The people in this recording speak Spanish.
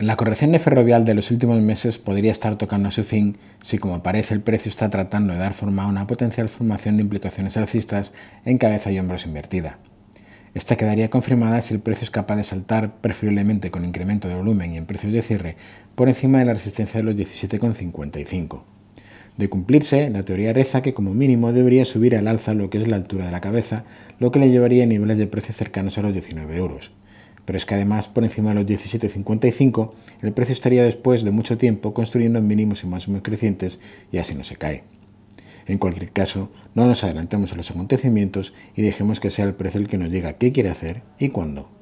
La corrección de ferrovial de los últimos meses podría estar tocando a su fin si, como parece, el precio está tratando de dar forma a una potencial formación de implicaciones alcistas en cabeza y hombros invertida. Esta quedaría confirmada si el precio es capaz de saltar, preferiblemente con incremento de volumen y en precios de cierre, por encima de la resistencia de los 17,55. De cumplirse, la teoría reza que como mínimo debería subir al alza lo que es la altura de la cabeza, lo que le llevaría a niveles de precio cercanos a los 19 euros pero es que además por encima de los 17,55 el precio estaría después de mucho tiempo construyendo mínimos y máximos crecientes y así no se cae. En cualquier caso, no nos adelantemos a los acontecimientos y dejemos que sea el precio el que nos diga qué quiere hacer y cuándo.